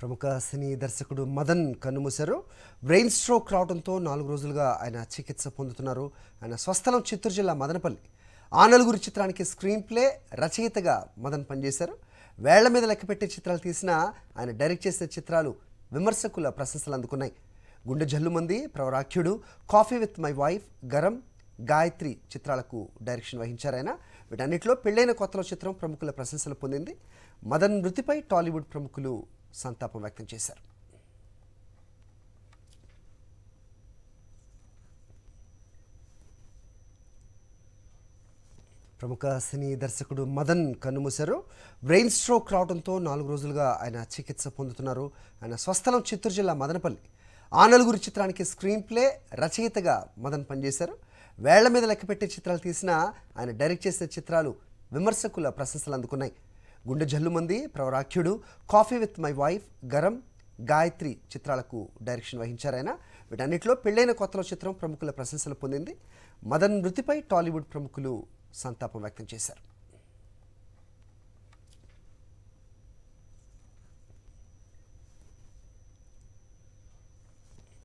ప్రముఖ సినీ దర్శకుడు మదన్ కన్నుమూశారు బ్రెయిన్ స్ట్రోక్ రావడంతో నాలుగు రోజులుగా ఆయన చికిత్స పొందుతున్నారు ఆయన స్వస్థలం చిత్తూరు జిల్లా మదనపల్లి ఆ నలుగురు చిత్రానికి స్క్రీన్ ప్లే రచయితగా మదన్ పనిచేశారు వేళ్ల మీద పెట్టే చిత్రాలు తీసిన ఆయన డైరెక్ట్ చేసిన చిత్రాలు విమర్శకుల ప్రశంసలు అందుకున్నాయి Gunde Jhallumandi Pravarakhyudu coffee with my wife Garam Gayatri చిత్రాలకు డైరెక్షన్ వహించారు ఆయన వీటన్నిటిలో పెళ్ళైన కొత్తలో చిత్రం ప్రముఖుల ప్రశంసలు పొందింది మదన్ మృతిపై టాలీవుడ్ ప్రముఖులు సంతాపం వ్యక్తం చేశారు ప్రముఖ సినీ దర్శకుడు మదన్ కన్నుమూశారు బ్రెయిన్ స్ట్రోక్ రావడంతో నాలుగు రోజులుగా ఆయన చికిత్స పొందుతున్నారు ఆయన స్వస్థలం చిత్తూరు జిల్లా మదనపల్లి ఆ నలుగురు చిత్రానికి స్క్రీన్ ప్లే రచయితగా మదన్ పనిచేశారు వేళ్ల మీద లెక్కపెట్టే చిత్రాలు తీసిన ఆయన డైరెక్ట్ చేసిన చిత్రాలు విమర్శకుల ప్రశంసలు అందుకున్నాయి Gunde Jhallumandi Pravarakhyudu coffee with my wife Garam Gayatri చిత్రాలకు డైరెక్షన్ వహించారు ఆయన వీటన్నిటిలో పెళ్ళైన కొత్తలో చిత్రం ప్రముఖుల ప్రశంసలు పొందింది మదన్ మృతిపై టాలీవుడ్ ప్రముఖులు సంతాపం వ్యక్తం చేశారు